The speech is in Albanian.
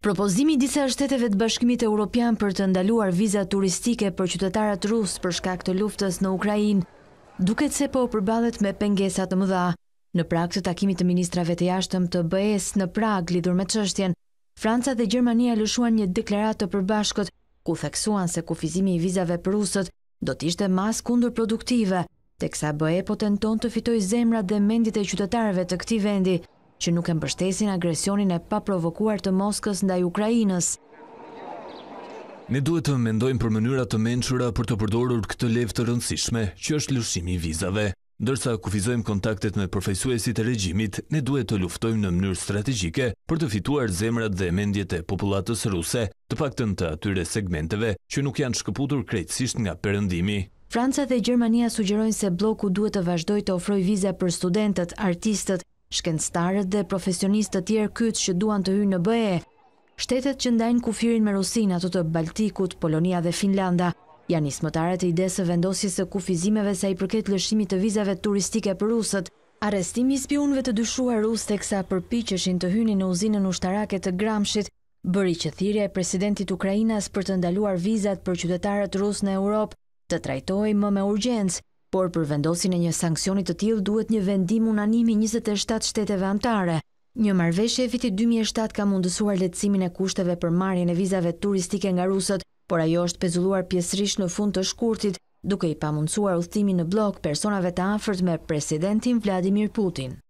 Propozimi disa shteteve të bashkimit e Europian për të ndaluar vizat turistike për qytetarat rusë për shkak të luftës në Ukrajin, duket se po përbalet me pengesat të mëdha. Në prak të takimit të ministrave të jashtëm të BES në prag lidur me qështjen, Franca dhe Gjermania lëshuan një deklarat të përbashkët, ku theksuan se kufizimi i vizave për rusët do t'ishte mas kundur produktive, teksa BE po potenton të fitoj zemra dhe mendit e qytetarve të këti vendi, që nuk e mbështesin agresionin e pa provokuar të Moskës ndaj Ukrajinës. Ne duhet të mendojmë për mënyra të menqura për të përdorur këtë lev të rëndësishme, që është lëshimi vizave. Dërsa kufizojmë kontaktet me përfejsuesit e regjimit, ne duhet të luftojmë në mënyrë strategike për të fituar zemrat dhe mendjet e populatës ruse, të paktën të atyre segmenteve që nuk janë shkëputur krejtësisht nga përëndimi. Franca dhe Gjermania sugjerojnë se bloku duhet të vazhdoj të ofroj vize për studentët, artistët, shkencëtarët dhe profesionistë të tjerë kytë që duan të hynë në bëje, shtetet që ndajnë kufirin me Rusin ato të Baltikut, Polonia dhe Finlanda, janë ismëtarët e idesë vendosjes e kufizimeve sa i përket lëshimit të vizave turistike për rusët, arestimi spionve të dyshua rusë të kësa përpi që shenë të hynë në në ushtarake të Gramshit, bëri që thirje e presidentit Ukrajinas për të ndaluar vizat për qytetarët rusë në Europë të trajtoj më me urgjensë, por për vendosin e një sankcionit të tjil duhet një vendim unanimi 27 shteteve antare. Një marveshje e vitit 2007 ka mundësuar letësimin e kushteve për marjen e vizave turistike nga rusët, por ajo është pezulluar pjesërish në fund të shkurtit, duke i pamundësuar mundësuar në blok personave të afert me presidentin Vladimir Putin.